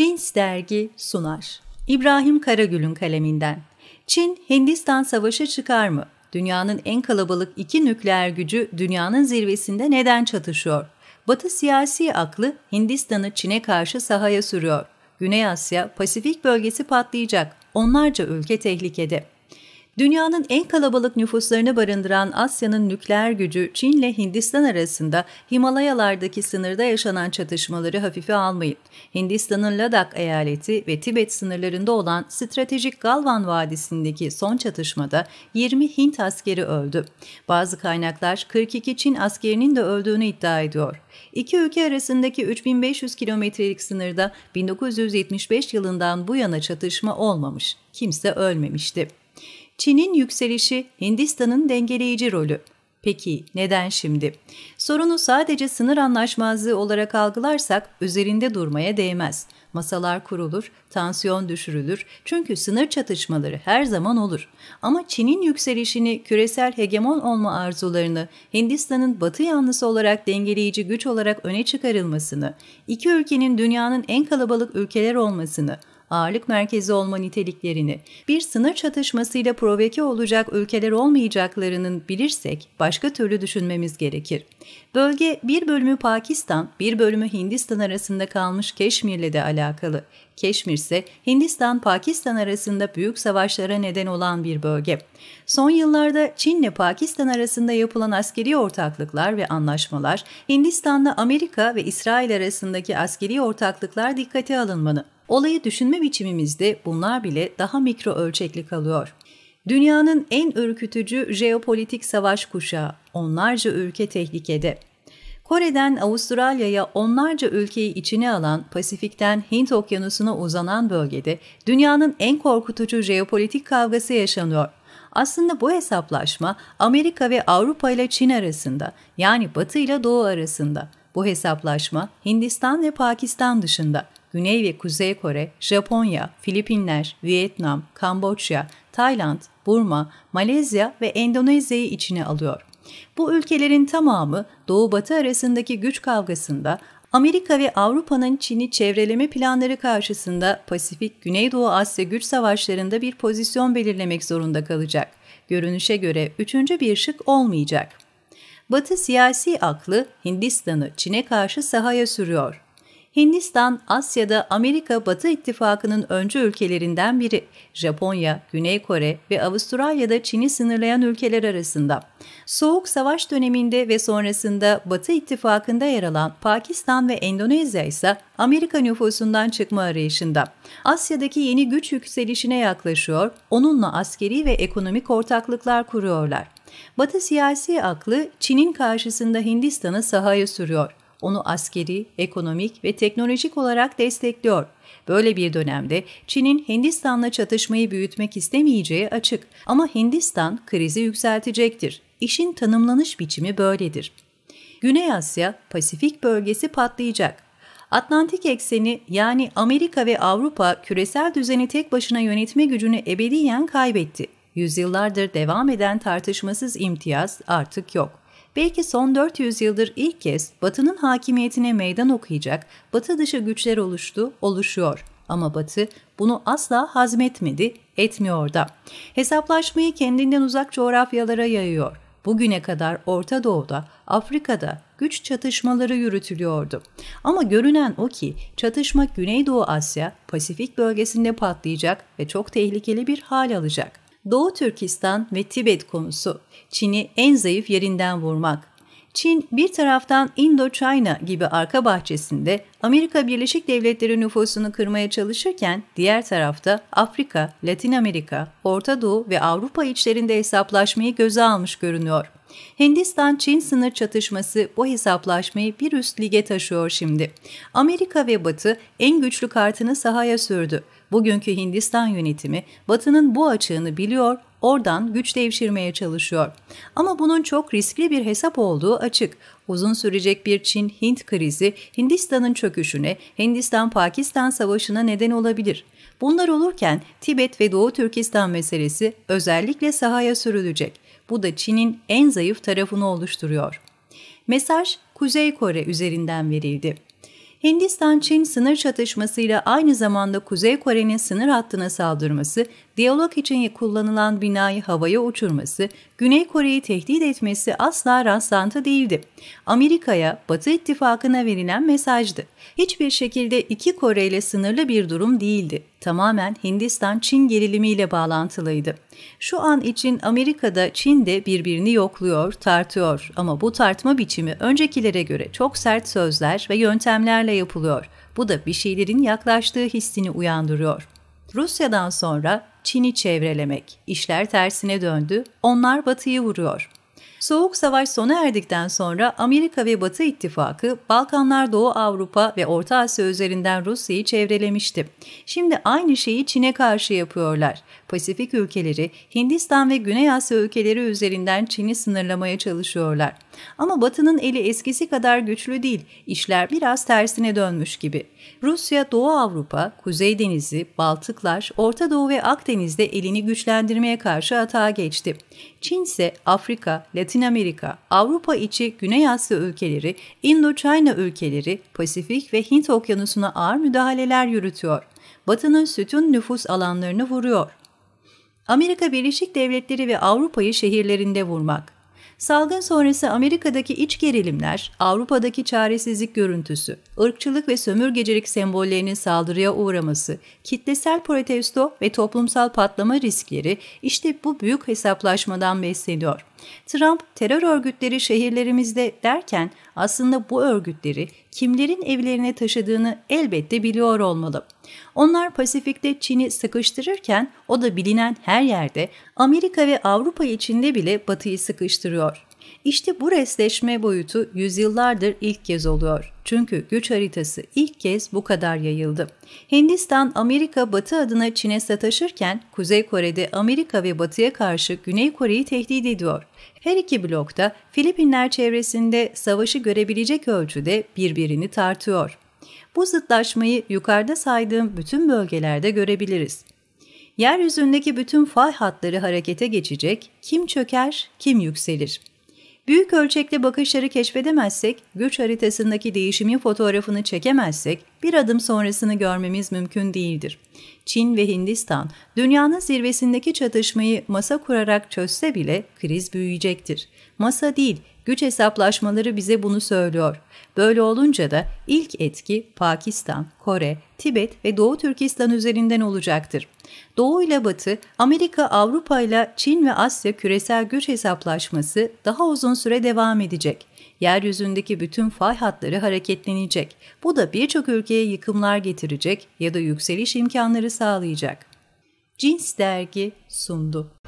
Cins Dergi sunar. İbrahim Karagül'ün kaleminden. Çin, Hindistan savaşı çıkar mı? Dünyanın en kalabalık iki nükleer gücü dünyanın zirvesinde neden çatışıyor? Batı siyasi aklı Hindistan'ı Çin'e karşı sahaya sürüyor. Güney Asya, Pasifik bölgesi patlayacak. Onlarca ülke tehlikede. Dünyanın en kalabalık nüfuslarını barındıran Asya'nın nükleer gücü Çin ile Hindistan arasında Himalayalardaki sınırda yaşanan çatışmaları hafife almayın. Hindistan'ın Ladak eyaleti ve Tibet sınırlarında olan stratejik Galvan Vadisi'ndeki son çatışmada 20 Hint askeri öldü. Bazı kaynaklar 42 Çin askerinin de öldüğünü iddia ediyor. İki ülke arasındaki 3500 kilometrelik sınırda 1975 yılından bu yana çatışma olmamış. Kimse ölmemişti. Çin'in yükselişi, Hindistan'ın dengeleyici rolü. Peki neden şimdi? Sorunu sadece sınır anlaşmazlığı olarak algılarsak üzerinde durmaya değmez. Masalar kurulur, tansiyon düşürülür çünkü sınır çatışmaları her zaman olur. Ama Çin'in yükselişini, küresel hegemon olma arzularını, Hindistan'ın batı yanlısı olarak dengeleyici güç olarak öne çıkarılmasını, iki ülkenin dünyanın en kalabalık ülkeler olmasını, ağırlık merkezi olma niteliklerini, bir sınır çatışmasıyla provoke olacak ülkeler olmayacaklarının bilirsek başka türlü düşünmemiz gerekir. Bölge bir bölümü Pakistan, bir bölümü Hindistan arasında kalmış Keşmir'le de alakalı. Keşmir ise Hindistan-Pakistan arasında büyük savaşlara neden olan bir bölge. Son yıllarda Çin'le Pakistan arasında yapılan askeri ortaklıklar ve anlaşmalar, Hindistan'la Amerika ve İsrail arasındaki askeri ortaklıklar dikkate alınmalı. Olayı düşünme biçimimizde bunlar bile daha mikro ölçekli kalıyor. Dünyanın en ürkütücü jeopolitik savaş kuşağı, onlarca ülke tehlikede. Kore'den Avustralya'ya onlarca ülkeyi içine alan Pasifik'ten Hint Okyanusu'na uzanan bölgede dünyanın en korkutucu jeopolitik kavgası yaşanıyor. Aslında bu hesaplaşma Amerika ve Avrupa ile Çin arasında yani Batı ile Doğu arasında. Bu hesaplaşma Hindistan ve Pakistan dışında. Güney ve Kuzey Kore, Japonya, Filipinler, Vietnam, Kamboçya, Tayland, Burma, Malezya ve Endonezya'yı içine alıyor. Bu ülkelerin tamamı Doğu-Batı arasındaki güç kavgasında Amerika ve Avrupa'nın Çin'i çevreleme planları karşısında Pasifik Güneydoğu Asya güç savaşlarında bir pozisyon belirlemek zorunda kalacak. Görünüşe göre üçüncü bir şık olmayacak. Batı siyasi aklı Hindistan'ı Çin'e karşı sahaya sürüyor. Hindistan, Asya'da Amerika Batı İttifakı'nın öncü ülkelerinden biri. Japonya, Güney Kore ve Avustralya'da Çin'i sınırlayan ülkeler arasında. Soğuk Savaş döneminde ve sonrasında Batı İttifakı'nda yer alan Pakistan ve Endonezya ise Amerika nüfusundan çıkma arayışında. Asya'daki yeni güç yükselişine yaklaşıyor, onunla askeri ve ekonomik ortaklıklar kuruyorlar. Batı siyasi aklı Çin'in karşısında Hindistan'ı sahaya sürüyor onu askeri, ekonomik ve teknolojik olarak destekliyor. Böyle bir dönemde Çin'in Hindistan'la çatışmayı büyütmek istemeyeceği açık ama Hindistan krizi yükseltecektir. İşin tanımlanış biçimi böyledir. Güney Asya, Pasifik bölgesi patlayacak. Atlantik ekseni yani Amerika ve Avrupa küresel düzeni tek başına yönetme gücünü ebediyen kaybetti. Yüzyıllardır devam eden tartışmasız imtiyaz artık yok belki son 400 yıldır ilk kez Batı'nın hakimiyetine meydan okuyacak Batı dışı güçler oluştu, oluşuyor. Ama Batı bunu asla hazmetmedi, etmiyor da. Hesaplaşmayı kendinden uzak coğrafyalara yayıyor. Bugüne kadar Orta Doğu'da, Afrika'da güç çatışmaları yürütülüyordu. Ama görünen o ki çatışma Güneydoğu Asya, Pasifik bölgesinde patlayacak ve çok tehlikeli bir hal alacak. Doğu Türkistan ve Tibet konusu, Çin'i en zayıf yerinden vurmak. Çin bir taraftan Indochina gibi arka bahçesinde Amerika Birleşik Devletleri nüfusunu kırmaya çalışırken diğer tarafta Afrika, Latin Amerika, Orta Doğu ve Avrupa içlerinde hesaplaşmayı göze almış görünüyor. Hindistan-Çin sınır çatışması bu hesaplaşmayı bir üst lige taşıyor şimdi. Amerika ve Batı en güçlü kartını sahaya sürdü. Bugünkü Hindistan yönetimi Batı'nın bu açığını biliyor, oradan güç devşirmeye çalışıyor. Ama bunun çok riskli bir hesap olduğu açık. Uzun sürecek bir Çin-Hint krizi Hindistan'ın çöküşüne, Hindistan-Pakistan savaşına neden olabilir. Bunlar olurken Tibet ve Doğu Türkistan meselesi özellikle sahaya sürülecek. Bu da Çin'in en zayıf tarafını oluşturuyor. Mesaj Kuzey Kore üzerinden verildi. Hindistan-Çin sınır çatışmasıyla aynı zamanda Kuzey Kore'nin sınır hattına saldırması, diyalog için kullanılan binayı havaya uçurması, Güney Kore'yi tehdit etmesi asla rastlantı değildi. Amerika'ya, Batı ittifakına verilen mesajdı. Hiçbir şekilde iki Kore ile sınırlı bir durum değildi tamamen Hindistan-Çin gerilimiyle bağlantılıydı. Şu an için Amerika'da Çin de birbirini yokluyor, tartıyor ama bu tartma biçimi öncekilere göre çok sert sözler ve yöntemlerle yapılıyor. Bu da bir şeylerin yaklaştığı hissini uyandırıyor. Rusya'dan sonra Çin'i çevrelemek. İşler tersine döndü, onlar batıyı vuruyor.'' Soğuk Savaş sona erdikten sonra Amerika ve Batı İttifakı Balkanlar Doğu Avrupa ve Orta Asya üzerinden Rusya'yı çevrelemişti. Şimdi aynı şeyi Çin'e karşı yapıyorlar. Pasifik ülkeleri, Hindistan ve Güney Asya ülkeleri üzerinden Çin'i sınırlamaya çalışıyorlar. Ama Batı'nın eli eskisi kadar güçlü değil, işler biraz tersine dönmüş gibi. Rusya, Doğu Avrupa, Kuzey Denizi, Baltıklar, Orta Doğu ve Akdeniz'de elini güçlendirmeye karşı atağa geçti. Çin ise Afrika, Latin Amerika, Avrupa içi Güney Asya ülkeleri, Indochina ülkeleri, Pasifik ve Hint okyanusuna ağır müdahaleler yürütüyor. Batı'nın sütun nüfus alanlarını vuruyor. Amerika Birleşik Devletleri ve Avrupa'yı şehirlerinde vurmak. Salgın sonrası Amerika'daki iç gerilimler, Avrupa'daki çaresizlik görüntüsü, ırkçılık ve sömürgecilik sembollerinin saldırıya uğraması, kitlesel protesto ve toplumsal patlama riskleri işte bu büyük hesaplaşmadan besleniyor. Trump terör örgütleri şehirlerimizde derken aslında bu örgütleri kimlerin evlerine taşıdığını elbette biliyor olmalı. Onlar Pasifik'te Çin'i sıkıştırırken o da bilinen her yerde Amerika ve Avrupa içinde bile Batı'yı sıkıştırıyor. İşte bu resleşme boyutu yüzyıllardır ilk kez oluyor. Çünkü güç haritası ilk kez bu kadar yayıldı. Hindistan, Amerika Batı adına Çin'e sataşırken Kuzey Kore'de Amerika ve Batı'ya karşı Güney Kore'yi tehdit ediyor. Her iki blokta Filipinler çevresinde savaşı görebilecek ölçüde birbirini tartıyor. Bu zıtlaşmayı yukarıda saydığım bütün bölgelerde görebiliriz. Yeryüzündeki bütün fay hatları harekete geçecek, kim çöker, kim yükselir. Büyük ölçekli bakışları keşfedemezsek, güç haritasındaki değişimin fotoğrafını çekemezsek bir adım sonrasını görmemiz mümkün değildir. Çin ve Hindistan dünyanın zirvesindeki çatışmayı masa kurarak çözse bile kriz büyüyecektir. Masa değil, güç hesaplaşmaları bize bunu söylüyor. Böyle olunca da ilk etki Pakistan, Kore, Tibet ve Doğu Türkistan üzerinden olacaktır. Doğu ile Batı, Amerika, Avrupa ile Çin ve Asya küresel güç hesaplaşması daha uzun süre devam edecek. Yeryüzündeki bütün fay hatları hareketlenecek. Bu da birçok ülkeye yıkımlar getirecek ya da yükseliş imkanları sağlayacak. Cins dergi sundu.